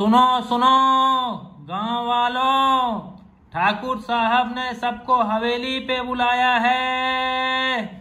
सुनो सुनो गांव वालों ठाकुर साहब ने सबको हवेली पे बुलाया है